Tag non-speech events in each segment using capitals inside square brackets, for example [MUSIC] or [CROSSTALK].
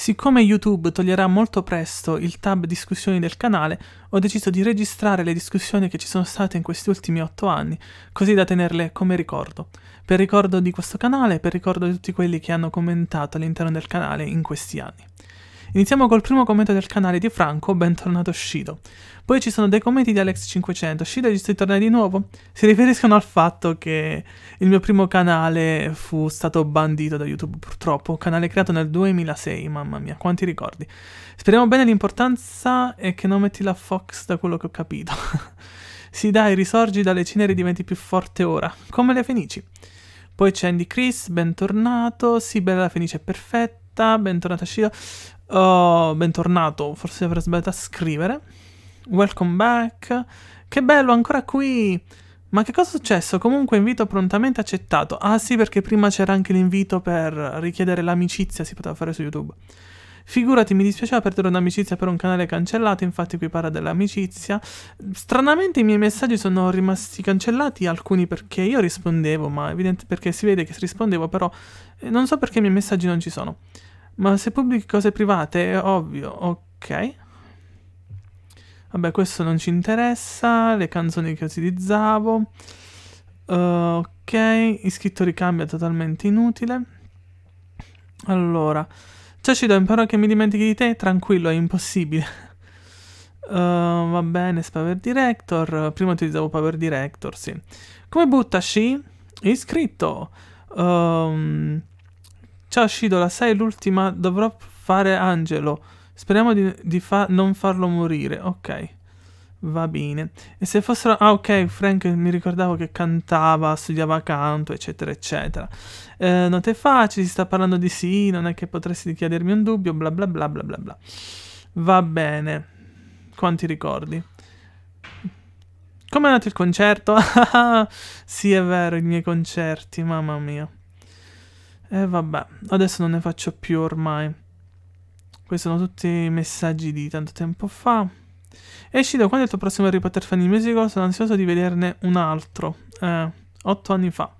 Siccome YouTube toglierà molto presto il tab discussioni del canale, ho deciso di registrare le discussioni che ci sono state in questi ultimi otto anni, così da tenerle come ricordo. Per ricordo di questo canale, per ricordo di tutti quelli che hanno commentato all'interno del canale in questi anni. Iniziamo col primo commento del canale di Franco, bentornato Shido. Poi ci sono dei commenti di Alex500, Shido è giusto di tornare di nuovo? Si riferiscono al fatto che il mio primo canale fu stato bandito da YouTube purtroppo, un canale creato nel 2006, mamma mia, quanti ricordi. Speriamo bene l'importanza e che non metti la Fox da quello che ho capito. si [LAUGHS] dai, risorgi dalle ceneri e diventi più forte ora, come le fenici. Poi c'è Andy Chris, bentornato, sì bella la fenice è perfetta Bentornata, bentornata Shiro. Oh, bentornato, forse avrei sbagliato a scrivere. Welcome back. Che bello, ancora qui. Ma che cosa è successo? Comunque invito prontamente accettato. Ah sì, perché prima c'era anche l'invito per richiedere l'amicizia, si poteva fare su YouTube. Figurati, mi dispiaceva perdere un'amicizia per un canale cancellato, infatti qui parla dell'amicizia. Stranamente i miei messaggi sono rimasti cancellati, alcuni perché io rispondevo, ma evidente perché si vede che rispondevo, però eh, non so perché i miei messaggi non ci sono. Ma se pubblichi cose private, è ovvio, ok. Vabbè, questo non ci interessa, le canzoni che utilizzavo. Uh, ok, iscritto ricambio è totalmente inutile. Allora, Ciacido, imparo che mi dimentichi di te? Tranquillo, è impossibile. uh, [LAUGHS] va bene, Power Director. Prima utilizzavo Power Director, sì. Come buttaci? Iscritto. Um, ehm, Ciao Shido, la sai l'ultima? Dovrò fare Angelo. Speriamo di, di fa non farlo morire. Ok. Va bene. E se fossero... Ah ok, Frank mi ricordavo che cantava, studiava canto, eccetera, eccetera. Eh, note facili, sta parlando di sì, non è che potresti chiedermi un dubbio, bla bla bla bla bla bla. Va bene. Quanti ricordi? Com'è andato il concerto? [LAUGHS] sì, è vero, i miei concerti, mamma mia. E eh, vabbè, adesso non ne faccio più ormai. Questi sono tutti i messaggi di tanto tempo fa. Esci da quando è il tuo prossimo Harry Potter Fan Musical? Sono ansioso di vederne un altro. Eh, otto anni fa.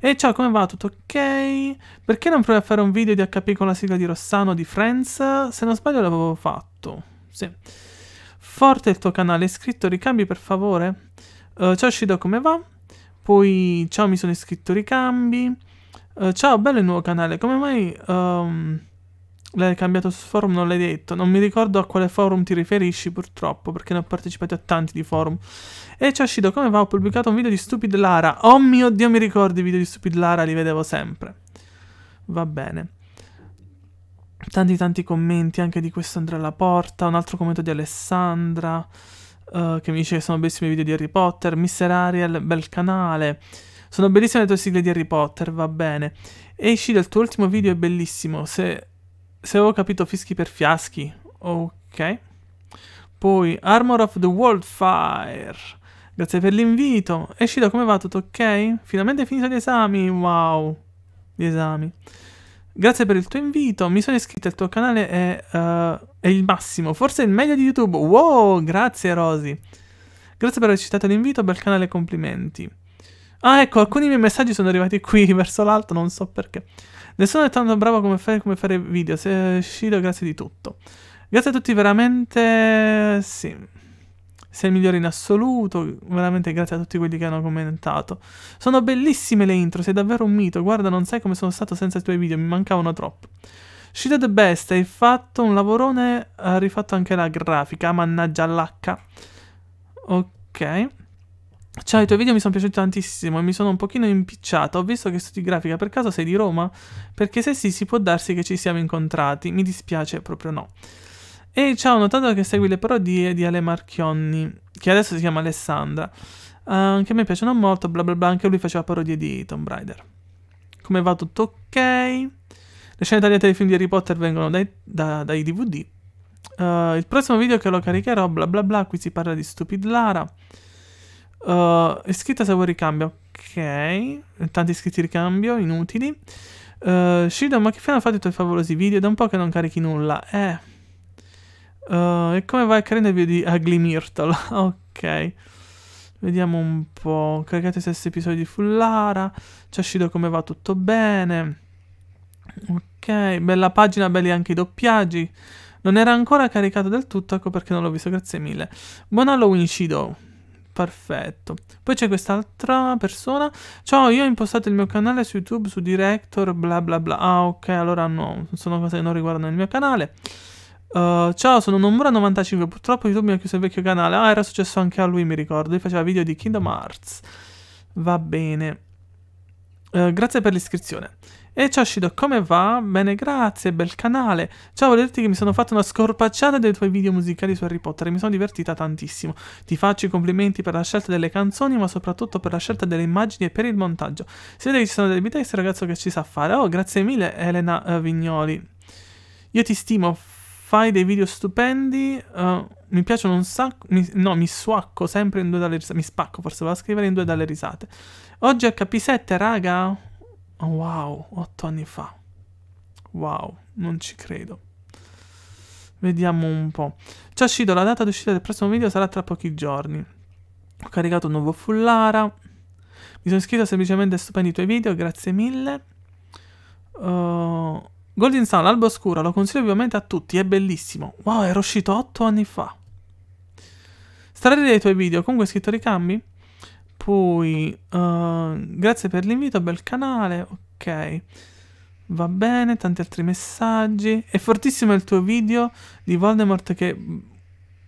E ciao, come va? Tutto ok? Perché non provi a fare un video di HP con la sigla di Rossano di Friends? Se non sbaglio l'avevo fatto. Sì. Forte il tuo canale, iscritto, ricambi per favore? Uh, ciao Shido, come va? Poi, ciao, mi sono iscritto, ricambi. Uh, ciao, bello il nuovo canale. Come mai um, l'hai cambiato su forum? Non l'hai detto. Non mi ricordo a quale forum ti riferisci, purtroppo, perché ne ho partecipato a tanti di forum. E ciao Shido, come va? Ho pubblicato un video di Stupid Lara. Oh mio Dio, mi ricordo i video di Stupid Lara, li vedevo sempre. Va bene. Tanti tanti commenti anche di questo Andrea alla Porta, un altro commento di Alessandra, uh, che mi dice che sono bellissimi i video di Harry Potter, Mister Ariel, bel canale. Sono bellissime le tue sigle di Harry Potter, va bene. Esci dal tuo ultimo video è bellissimo. Se, se ho capito fischi per fiaschi. Ok. Poi Armor of the Worldfire. Grazie per l'invito. Esci da come va? Tutto ok? Finalmente finito gli esami. Wow. Gli esami. Grazie per il tuo invito. Mi sono iscritto al tuo canale è, uh, è il massimo. Forse il meglio di YouTube. Wow, grazie Rosy. Grazie per aver citato l'invito, bel canale, complimenti. Ah, ecco, alcuni miei messaggi sono arrivati qui [LAUGHS] verso l'alto, non so perché. Nessuno è tanto bravo come, fare, come fare video. Se Shiro, grazie di tutto. Grazie a tutti, veramente. Sì. Sei il migliore in assoluto. Veramente grazie a tutti quelli che hanno commentato. Sono bellissime le intro, sei davvero un mito. Guarda, non sai come sono stato senza i tuoi video, mi mancavano troppo. Shiro the Best, hai fatto un lavorone. Ha rifatto anche la grafica. Mannaggia l'H. Ok. Ciao, i tuoi video mi sono piaciuti tantissimo e mi sono un pochino impicciata. Ho visto che studi grafica, per caso sei di Roma? Perché se sì, si può darsi che ci siamo incontrati. Mi dispiace proprio no. E ciao, ho notato che segui le parodie di Ale Marchionni, che adesso si chiama Alessandra. Uh, ah, anche a me piacciono molto, bla bla bla, anche lui faceva parodie di Tomb Raider. Come va tutto ok? Le scene tagliate dei film di Harry Potter vengono dai, da, dai DVD. Uh, ah, il prossimo video che lo caricherò, bla bla bla, qui si parla di Stupid Lara. Uh, iscritta se vuoi ricambio. Ok. Tanti iscritti ricambio, inutili. Uh, Shido, ma che fine hanno fatto i tuoi favolosi video? Da un po' che non carichi nulla. Eh. Uh, e come vai creando il video di Ugly Myrtle? [LAUGHS] ok. Vediamo un po'. Caricate i stessi episodi di Fullara. C'è Shido come va tutto bene. Ok, bella pagina, belli anche i doppiaggi. Non era ancora caricato del tutto, ecco perché non l'ho visto, grazie mille. Buon Halloween Shido. Perfetto. Poi c'è quest'altra persona. Ciao, io ho impostato il mio canale su YouTube, su Director, bla bla bla. Ah, ok, allora no, sono cose che non riguardano il mio canale. Uh, ciao, sono Nomura95. Purtroppo YouTube mi ha chiuso il vecchio canale. Ah, era successo anche a lui, mi ricordo. Lui faceva video di Kingdom Hearts. Va bene. Uh, grazie per l'iscrizione. E ciao Shido, come va? Bene, grazie, bel canale. Ciao, volevo dirti che mi sono fatto una scorpacciata dei tuoi video musicali su Harry Potter e mi sono divertita tantissimo. Ti faccio i complimenti per la scelta delle canzoni, ma soprattutto per la scelta delle immagini e per il montaggio. Si vede che ci sono delle bitexte, ragazzo, che ci sa fare. Oh, grazie mille, Elena uh, Vignoli. Io ti stimo, fai dei video stupendi. Uh, mi piacciono un sacco. Mi, no, mi suacco sempre in due dalle risate. Mi spacco, forse va a scrivere in due dalle risate. Oggi è HP7, raga. Oh, wow, otto anni fa. Wow, non ci credo. Vediamo un po'. Ciao Shido, la data d'uscita del prossimo video sarà tra pochi giorni. Ho caricato un nuovo Fullara. Mi sono iscritto semplicemente a i tuoi video, grazie mille. Uh, Golden Sun, l'alba oscura, lo consiglio ovviamente a tutti, è bellissimo. Wow, era uscito 8 anni fa. Strade dei tuoi video, comunque hai scritto ricambi? Poi, uh, grazie per l'invito, bel canale, ok. Va bene, tanti altri messaggi. È fortissimo il tuo video di Voldemort che mm,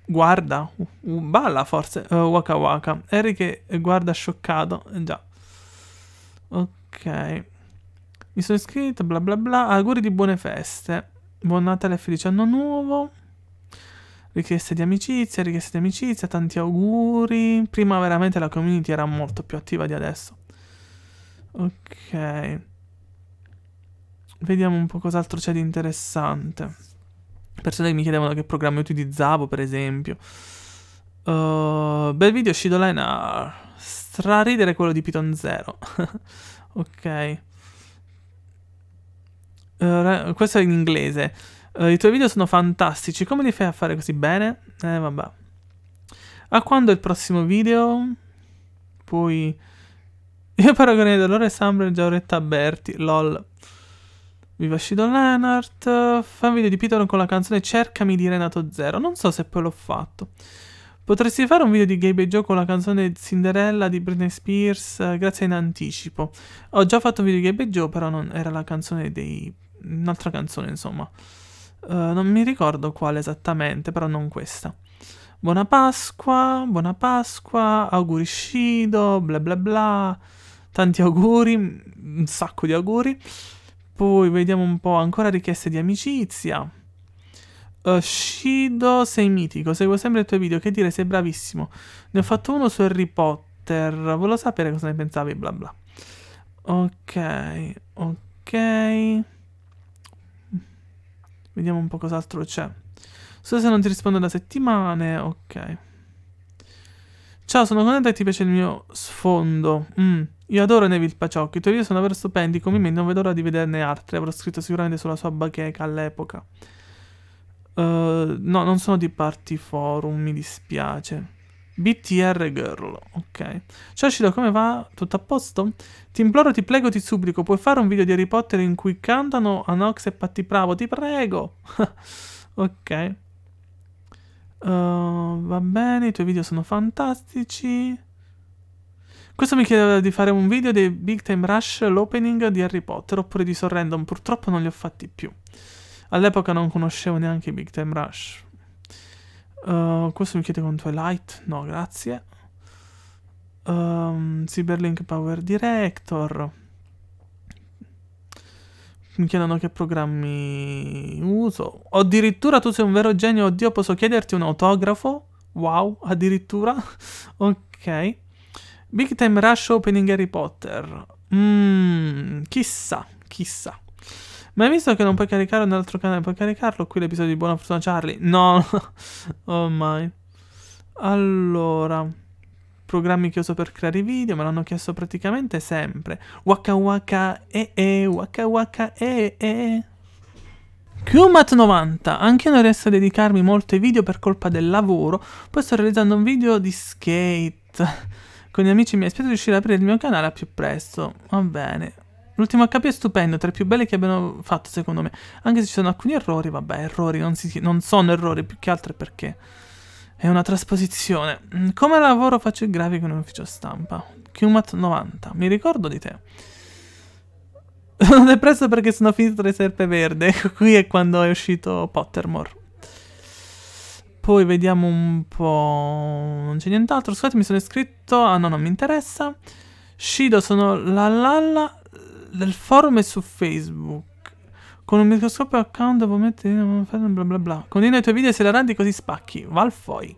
guarda, uh, uh, balla forse, eh, Waka Waka. Harry che guarda scioccato, eh, già. Ok. Mi sono iscritto, bla bla bla. Auguri di buone feste. Buon Natale e felice anno nuovo richieste di amicizia, richieste di amicizia, tanti auguri. Prima veramente la community era molto più attiva di adesso. Ok. Vediamo un po' cos'altro c'è di interessante. Persone che mi chiedevano che programmi utilizzavo, per esempio. Uh, bel video Shidoline. Ah, straridere quello di Python Zero. [LAUGHS] ok. Uh, questo è in inglese. Uh, I tuoi video sono fantastici, come li fai a fare così bene? Eh, vabbè. A quando il prossimo video? Poi... [LAUGHS] Io paragone Dolore Sambre e Giauretta Berti, lol. Viva Shido Leonard. Fa un video di Piton con la canzone Cercami di Renato Zero. Non so se poi l'ho fatto. Potresti fare un video di Gabe e Joe con la canzone Cinderella di Britney Spears? Eh, grazie in anticipo. Ho già fatto un video di Gabe e Joe, però non era la canzone dei... Un'altra canzone, insomma. Eh, non mi ricordo quale esattamente, però non questa. Buona Pasqua, buona Pasqua, auguri Shido, bla bla bla, tanti auguri, un sacco di auguri. Poi vediamo un po' ancora richieste di amicizia. Uh, Shido, sei mitico, seguo sempre i tuoi video, che dire, sei bravissimo. Ne ho fatto uno su Harry Potter, volevo sapere cosa ne pensavi, bla bla. Ok, ok. Vediamo un po' cos'altro c'è. Scusa se non ti rispondo da settimane, ok. Ciao, sono contenta e ti piace il mio sfondo. Mm. Io adoro Neville Paciocchi, i tuoi video sono davvero stupendi, complimenti, non vedo l'ora di vederne altre. Avrò scritto sicuramente sulla sua bacheca all'epoca. Uh, no, non sono di party forum, mi dispiace. BTR Girl, ok. Ciao Shiro, come va? Tutto a posto? Ti imploro, ti prego, ti supplico, puoi fare un video di Harry Potter in cui cantano Anox e Patti Bravo? Ti prego! [LAUGHS] ok. Uh, va bene, i tuoi video sono fantastici. Questo mi chiedeva di fare un video dei Big Time Rush, l'opening di Harry Potter, oppure di Sorrendon, purtroppo non li ho fatti più. All'epoca non conoscevo neanche i Big Time Rush, eh, questo mi chiede con Twilight? No, grazie. Um, Cyberlink Power Director. Mi chiedono che programmi uso. addirittura tu sei un vero genio, oddio, posso chiederti un autografo? Wow, addirittura. [LAUGHS] ok. Big Time Rush Opening Harry Potter. Mmm, chissà, chissà. Ma hai visto che non puoi caricare un altro canale? Puoi caricarlo qui l'episodio di Buona Fortuna Charlie? No, [LAUGHS] oh my. Allora, programmi che uso per creare video, me l'hanno chiesto praticamente sempre. Waka waka e eh, e, eh, waka waka e e. Qmat90, anche io non riesco a dedicarmi molto ai video per colpa del lavoro, poi sto realizzando un video di skate. [LAUGHS] Con gli amici mi aspetto di riuscire ad aprire il mio canale a più presto. Va bene. L'ultimo HP è stupendo, tra i più belli che abbiano fatto secondo me. Anche se ci sono alcuni errori, vabbè, errori, non, si, non sono errori, più che altro perché è una trasposizione. Mm, come lavoro faccio il grafico in un ufficio stampa? Qmat 90, mi ricordo di te. Sono [LAUGHS] depresso perché sono finito tra i serpe verde. Ecco, qui è quando è uscito Pottermore. Poi vediamo un po'... Non c'è nient'altro. Scusate, mi sono iscritto... Ah no, non mi interessa. Shido sono la lalla del forum e su Facebook. Con un microscopio account devo mettere bla bla bla. Condividi i tuoi video se la rendi così spacchi. Valfoi.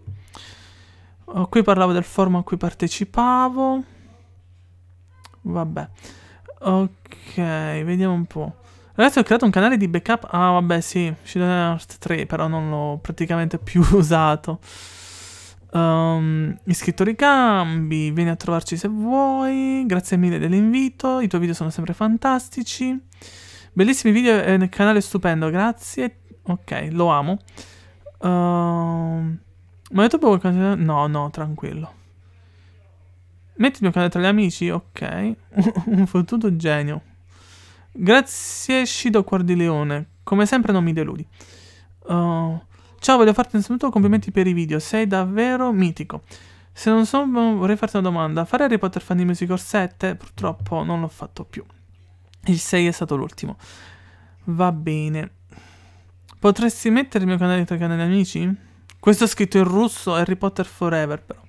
Oh, qui parlavo del forum a cui partecipavo. Vabbè. Ok, vediamo un po'. Ragazzi ho creato un canale di backup. Ah vabbè sì, Shadow Heart 3 però non l'ho praticamente più [LAUGHS] usato. Um, ehm, iscritto ricambi, vieni a trovarci se vuoi. Grazie mille dell'invito. I tuoi video sono sempre fantastici. Bellissimi video e eh, nel canale stupendo, grazie. Ok, lo amo. Um, ma YouTube vuoi canale? No, no, tranquillo. Metti il mio canale tra gli amici? Ok. [LAUGHS] Un fottuto genio. Grazie Shido Cuor di Leone. Come sempre non mi deludi. Uh, Ciao, voglio farti un innanzitutto complimenti per i video, sei davvero mitico. Se non so, mm, vorrei farti una domanda. Fare Harry Potter Fan di Music Musical 7? Purtroppo non l'ho fatto più. Il 6 è stato l'ultimo. Va bene. Potresti mettere il mio canale tra i canali amici? Questo è scritto in russo, Harry Potter Forever però.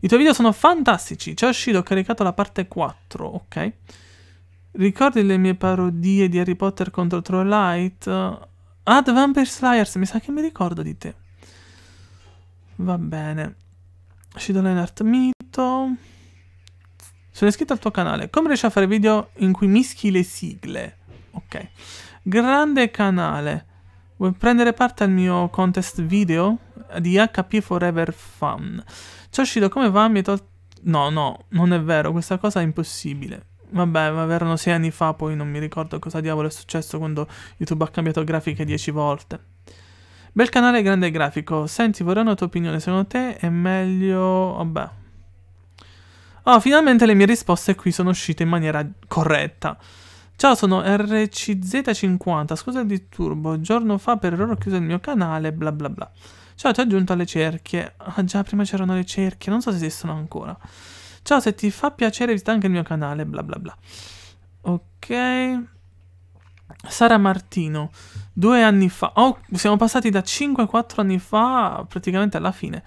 I tuoi video sono fantastici. Ciao Shido, ho caricato la parte 4, ok? Ricordi le mie parodie di Harry Potter contro Trollite? Ah, The Vampire Slayers, mi sa che mi ricordo di te. Va bene. Shido Leonard Mito. Sono iscritto al tuo canale. Come riesci a fare video in cui mischi le sigle? Ok. Grande canale. Vuoi prendere parte al mio contest video di HP Forever Fun? Ciao Shido, come va? Mi hai tolto... No, no, non è vero, questa cosa è impossibile. Vabbè, ma erano sei anni fa, poi non mi ricordo cosa diavolo è successo quando YouTube ha cambiato grafiche dieci volte. Bel canale, grande grafico. Senti, vorrei una tua opinione. Secondo te è meglio... Vabbè. Oh, finalmente le mie risposte qui sono uscite in maniera corretta. Ciao, sono RCZ50. Scusa il disturbo. Giorno fa per errore ho chiuso il mio canale, bla bla bla. Ciao, ti ho aggiunto alle cerchie. Ah, già, prima c'erano le cerchie. Non so se esistono ancora. Ciao, se ti fa piacere visita anche il mio canale, bla bla bla. Ok. Sara Martino, due anni fa. Oh, siamo passati da 5-4 anni fa praticamente alla fine.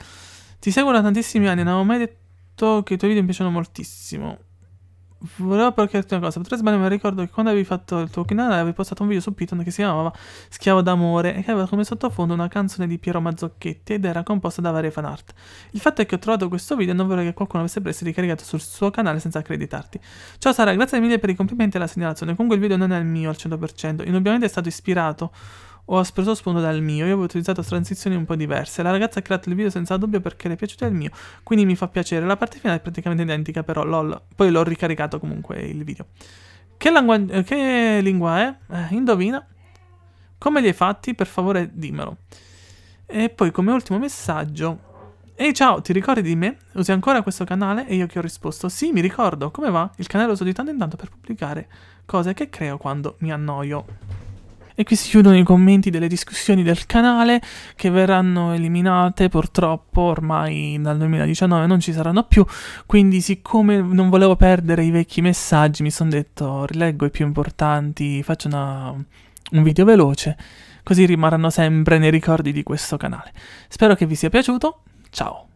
Ti seguo da tantissimi anni, non avevo mai detto che i tuoi video mi piacciono moltissimo volevo però chiederti una cosa. Potrei sbagliare, mi ricordo che quando avevi fatto il tuo canale avevi postato un video su Python che si chiamava Schiavo d'amore e che aveva come sottofondo una canzone di Piero Mazzocchetti ed era composta da varie fanart. Il fatto è che ho trovato questo video e non vorrei che qualcuno avesse preso e ricaricato sul suo canale senza accreditarti. Ciao Sara, grazie mille per i complimenti e la segnalazione. Comunque il video non è il mio al 100%, indubbiamente è stato ispirato ho aspreso spunto dal mio, io avevo utilizzato transizioni un po' diverse, la ragazza ha creato il video senza dubbio perché le è piaciuto il mio, quindi mi fa piacere, la parte finale è praticamente identica però, lol, poi l'ho ricaricato comunque il video. Che, langua- eh, che lingua è? Eh, indovina. Come li hai fatti? Per favore dimmelo. E poi come ultimo messaggio... Ehi ciao, ti ricordi di me? Usi ancora questo canale? E io che ho risposto, sì, mi ricordo, come va? Il canale lo uso di tanto in tanto per pubblicare cose che creo quando mi annoio. E qui si chiudono i commenti delle discussioni del canale che verranno eliminate purtroppo ormai dal 2019 non ci saranno più, quindi siccome non volevo perdere i vecchi messaggi mi sono detto rileggo i più importanti, faccio una, un video veloce, così rimarranno sempre nei ricordi di questo canale. Spero che vi sia piaciuto, ciao!